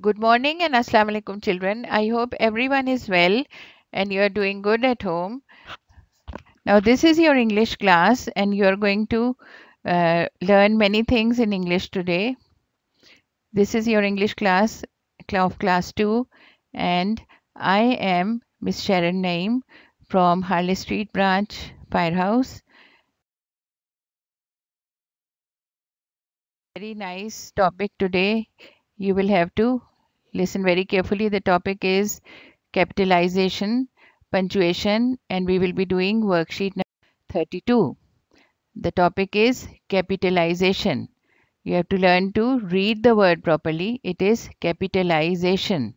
Good morning and Assalamu Alaikum children. I hope everyone is well and you are doing good at home. Now this is your English class and you are going to uh, learn many things in English today. This is your English class of class 2 and I am Miss Sharon Naim from Harley Street branch Firehouse. Very nice topic today you will have to listen very carefully. The topic is capitalization, punctuation and we will be doing worksheet 32. The topic is capitalization. You have to learn to read the word properly. It is capitalization.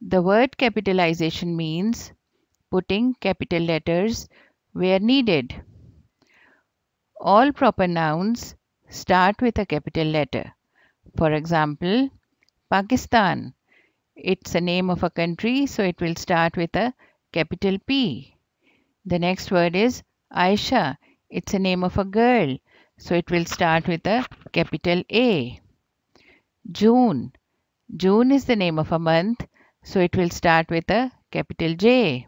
The word capitalization means putting capital letters where needed. All proper nouns start with a capital letter. For example, Pakistan. It's a name of a country, so it will start with a capital P. The next word is Aisha. It's a name of a girl, so it will start with a capital A. June. June is the name of a month, so it will start with a capital J.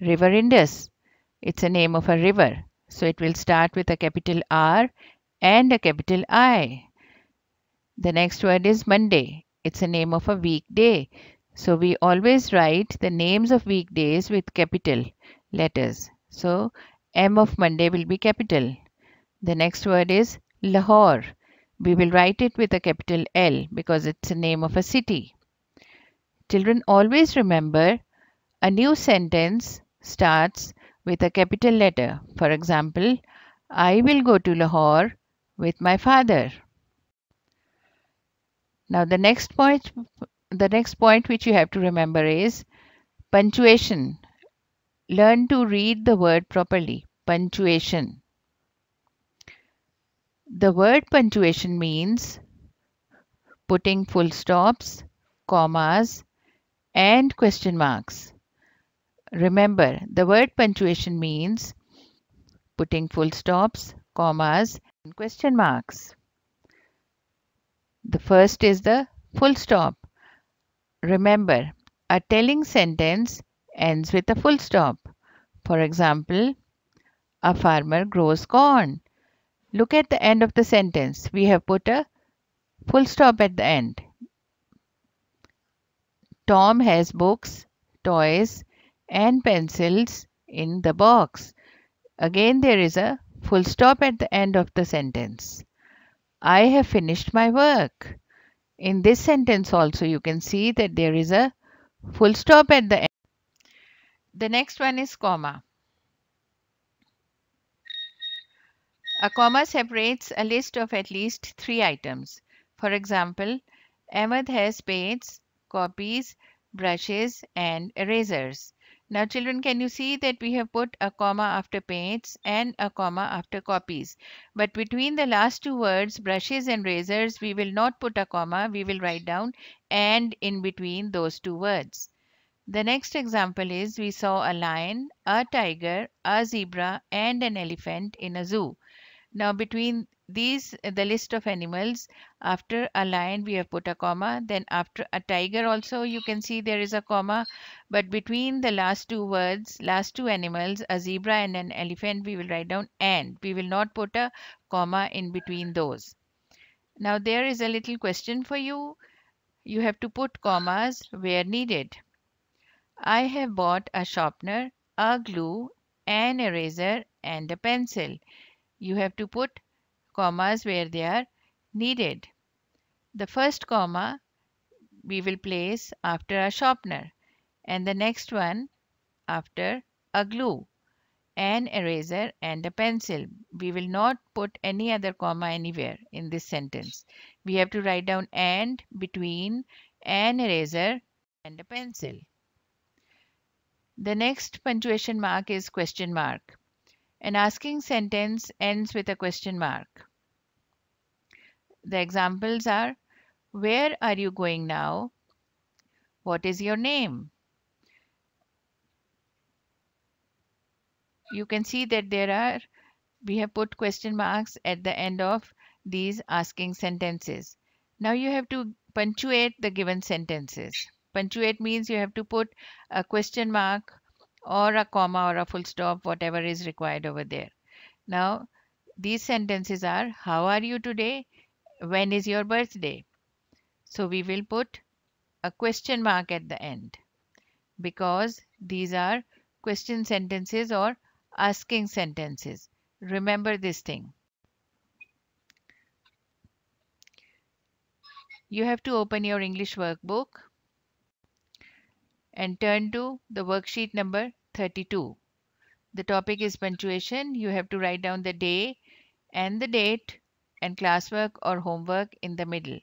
River Indus. It's a name of a river, so it will start with a capital R and a capital I. The next word is Monday. It's a name of a weekday. So we always write the names of weekdays with capital letters. So M of Monday will be capital. The next word is Lahore. We will write it with a capital L because it's a name of a city. Children always remember a new sentence starts with a capital letter. For example, I will go to Lahore with my father. Now the next point, the next point which you have to remember is punctuation. Learn to read the word properly. Punctuation. The word punctuation means putting full stops, commas and question marks. Remember, the word punctuation means putting full stops, commas and question marks. The first is the full stop. Remember, a telling sentence ends with a full stop. For example, a farmer grows corn. Look at the end of the sentence. We have put a full stop at the end. Tom has books, toys and pencils in the box. Again there is a full stop at the end of the sentence. I have finished my work. In this sentence also you can see that there is a full stop at the end. The next one is comma. A comma separates a list of at least three items. For example, Ahmed has paints, copies, brushes and erasers. Now children, can you see that we have put a comma after paints and a comma after copies. But between the last two words, brushes and razors, we will not put a comma. We will write down and in between those two words. The next example is we saw a lion, a tiger, a zebra and an elephant in a zoo. Now between these uh, the list of animals after a lion we have put a comma then after a tiger also you can see there is a comma but between the last two words last two animals a zebra and an elephant we will write down and we will not put a comma in between those now there is a little question for you you have to put commas where needed i have bought a sharpener a glue an eraser and a pencil you have to put commas where they are needed. The first comma we will place after a sharpener and the next one after a glue, an eraser and a pencil. We will not put any other comma anywhere in this sentence. We have to write down and between an eraser and a pencil. The next punctuation mark is question mark. An asking sentence ends with a question mark. The examples are Where are you going now? What is your name? You can see that there are, we have put question marks at the end of these asking sentences. Now you have to punctuate the given sentences. Punctuate means you have to put a question mark or a comma or a full stop, whatever is required over there. Now, these sentences are how are you today? When is your birthday? So we will put a question mark at the end because these are question sentences or asking sentences. Remember this thing. You have to open your English workbook and turn to the worksheet number 32. The topic is punctuation. You have to write down the day and the date and classwork or homework in the middle.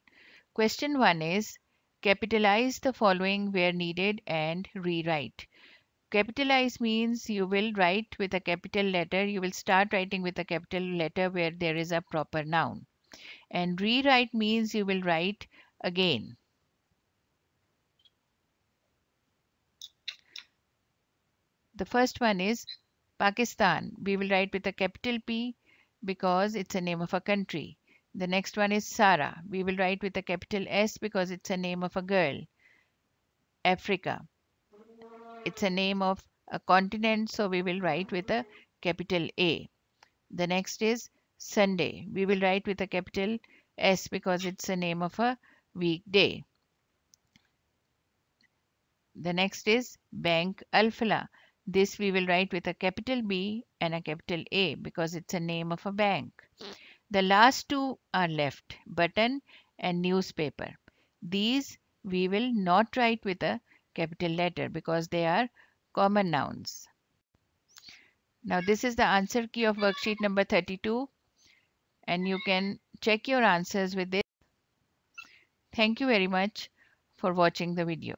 Question 1 is capitalize the following where needed and rewrite. Capitalize means you will write with a capital letter. You will start writing with a capital letter where there is a proper noun. And rewrite means you will write again. The first one is Pakistan. We will write with a capital P because it's a name of a country. The next one is Sarah. We will write with a capital S because it's a name of a girl. Africa. It's a name of a continent, so we will write with a capital A. The next is Sunday. We will write with a capital S because it's a name of a weekday. The next is Bank Alfila. This we will write with a capital B and a capital A because it's a name of a bank. The last two are left, button and newspaper. These we will not write with a capital letter because they are common nouns. Now this is the answer key of worksheet number 32 and you can check your answers with this. Thank you very much for watching the video.